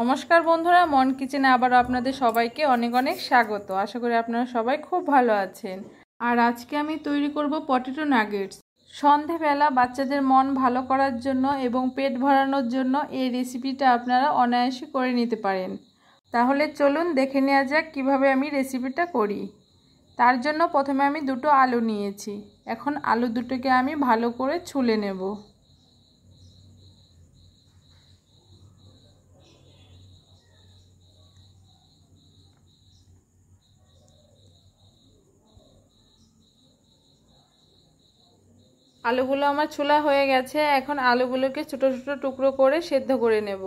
নমস্কার বন্ধুরা মন কিচেনে আবারও আপনাদের সবাইকে অনেক অনেক স্বাগত আশা করি আপনারা সবাই খুব ভালো আছেন আর আজকে আমি তৈরি করব পটেটো নাগেটস সন্ধেবেলা বাচ্চাদের মন ভালো করার জন্য এবং পেট ভরানোর জন্য এই রেসিপিটা আপনারা অনায়াসে করে নিতে পারেন তাহলে চলুন দেখে নেওয়া যাক কিভাবে আমি রেসিপিটা করি তার জন্য প্রথমে আমি দুটো আলু নিয়েছি এখন আলু দুটোকে আমি ভালো করে ছুলে নেবো আলুগুলো আমার চুলা হয়ে গেছে এখন আলুগুলোকে ছোটো ছোটো টুকরো করে সেদ্ধ করে নেব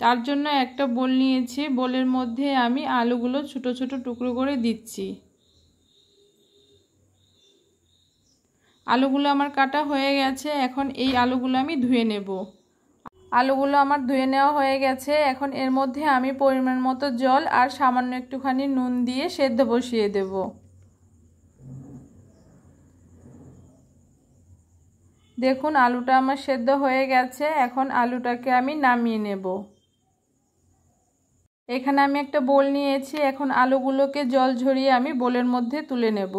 তার জন্য একটা বোল নিয়েছি বোলের মধ্যে আমি আলুগুলো ছোটো ছোটো টুকরো করে দিচ্ছি আলুগুলো আমার কাটা হয়ে গেছে এখন এই আলুগুলো আমি ধুয়ে নেব আলুগুলো আমার ধুয়ে নেওয়া হয়ে গেছে এখন এর মধ্যে আমি পরিমাণ মতো জল আর সামান্য একটুখানি নুন দিয়ে সেদ্ধ বসিয়ে দেবো দেখুন আলুটা আমার সেদ্ধ হয়ে গেছে এখন আলুটাকে আমি নামিয়ে নেব এখানে আমি একটা বোল নিয়েছি এখন আলুগুলোকে জল ঝরিয়ে আমি বোলের মধ্যে তুলে নেব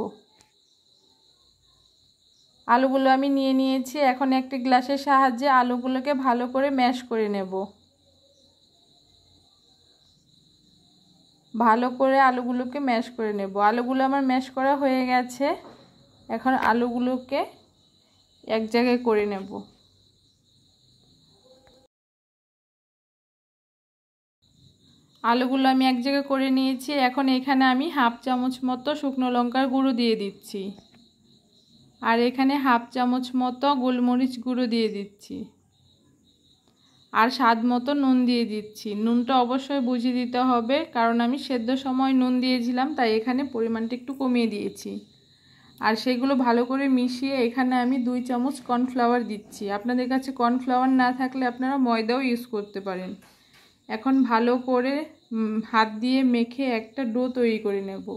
আলুগুলো আমি নিয়ে নিয়েছি এখন একটি গ্লাসের সাহায্যে আলুগুলোকে ভালো করে ম্যাশ করে নেব ভালো করে আলুগুলোকে ম্যাশ করে নেব আলুগুলো আমার ম্যাশ করা হয়ে গেছে এখন আলুগুলোকে এক জায়গায় করে নেব আলুগুলো আমি এক জায়গায় করে নিয়েছি এখন এখানে আমি হাফ চামচ মতো শুকনো লঙ্কার গুঁড়ো দিয়ে দিচ্ছি আর এখানে হাফ চামচ মতো গোলমরিচ গুঁড়ো দিয়ে দিচ্ছি আর স্বাদ মতো নুন দিয়ে দিচ্ছি নুনটা অবশ্যই বুঝিয়ে দিতে হবে কারণ আমি সেদ্ধ সময় নুন দিয়েছিলাম তাই এখানে পরিমাণটা একটু কমিয়ে দিয়েছি আর সেগুলো ভালো করে মিশিয়ে এখানে আমি দুই চামচ কর্নফ্লাওয়ার দিচ্ছি আপনাদের কাছে কর্নফ্লাওয়ার না থাকলে আপনারা ময়দাও ইউজ করতে পারেন এখন ভালো করে হাত দিয়ে মেখে একটা ডো তৈরি করে নেব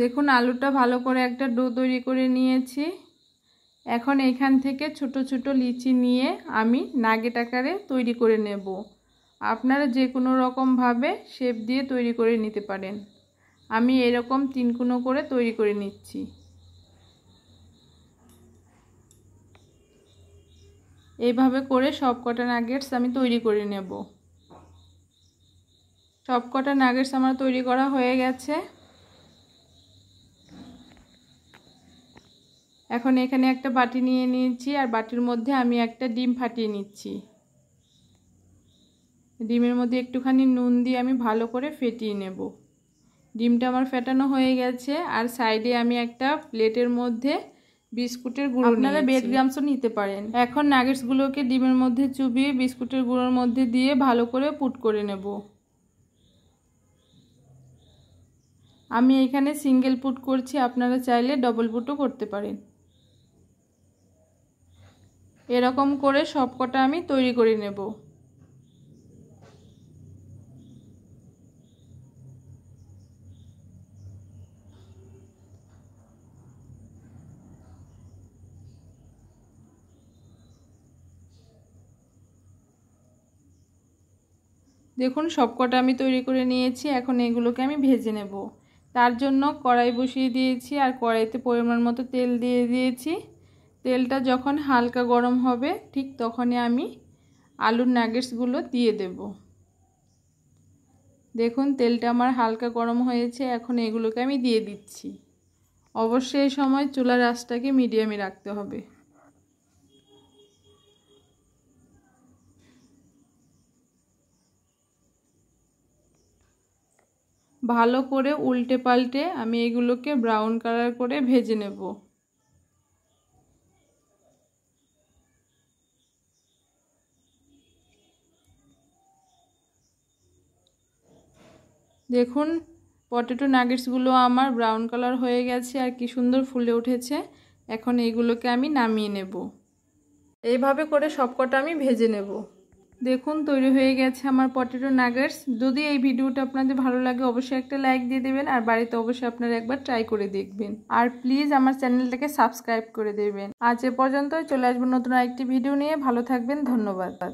দেখুন আলুটা ভালো করে একটা ডো তৈরি করে নিয়েছি এখন এখান থেকে ছোট ছোট লিচি নিয়ে আমি নাগেট আকারে তৈরি করে নেব আপনারা যে কোনো রকমভাবে শেপ দিয়ে তৈরি করে নিতে পারেন আমি এরকম কোনো করে তৈরি করে নিচ্ছি এইভাবে করে সব কটা নাগেটস আমি তৈরি করে নেব সব কটা নাগেটস আমার তৈরি করা হয়ে গেছে এখন এখানে একটা বাটি নিয়ে নিয়েছি আর বাটির মধ্যে আমি একটা ডিম ফাটিয়ে নিচ্ছি ডিমের মধ্যে একটুখানি নুন দিয়ে আমি ভালো করে ফেটিয়ে নেব ডিমটা আমার ফেটানো হয়ে গেছে আর সাইডে আমি একটা প্লেটের মধ্যে বিস্কুটের গুঁড়ো আপনারা বেড গ্রামসও নিতে পারেন এখন নাগেটসগুলোকে ডিমের মধ্যে চুবিয়ে বিস্কুটের গুঁড়োর মধ্যে দিয়ে ভালো করে পুট করে নেব আমি এখানে সিঙ্গেল পুট করছি আপনারা চাইলে ডবল পুটও করতে পারেন এরকম করে সবকটা আমি তৈরি করে নেব দেখুন সবকটা আমি তৈরি করে নিয়েছি এখন এগুলোকে আমি ভেজে নেব তার জন্য কড়াই বসিয়ে দিয়েছি আর কড়াইতে পরিমাণ মতো তেল দিয়ে দিয়েছি তেলটা যখন হালকা গরম হবে ঠিক তখনই আমি আলুর নাগেটসগুলো দিয়ে দেব দেখুন তেলটা আমার হালকা গরম হয়েছে এখন এগুলোকে আমি দিয়ে দিচ্ছি অবশ্যই এই সময় চুলার রাসটাকে মিডিয়ামে রাখতে হবে ভালো করে উল্টে পাল্টে আমি এগুলোকে ব্রাউন কালার করে ভেজে নেব দেখুন পটেটো নাগেটসগুলো আমার ব্রাউন কালার হয়ে গেছে আর কি সুন্দর ফুলে উঠেছে এখন এইগুলোকে আমি নামিয়ে নেব এইভাবে করে সবকটা আমি ভেজে নেব দেখুন তৈরি হয়ে গেছে আমার পটেটো নাগেটস যদি এই ভিডিওটা আপনাদের ভালো লাগে অবশ্যই একটা লাইক দিয়ে দেবেন আর বাড়িতে অবশ্যই আপনারা একবার ট্রাই করে দেখবেন আর প্লিজ আমার চ্যানেলটাকে সাবস্ক্রাইব করে দেবেন আজ এ পর্যন্ত চলে আসবো নতুন আরেকটি ভিডিও নিয়ে ভালো থাকবেন ধন্যবাদ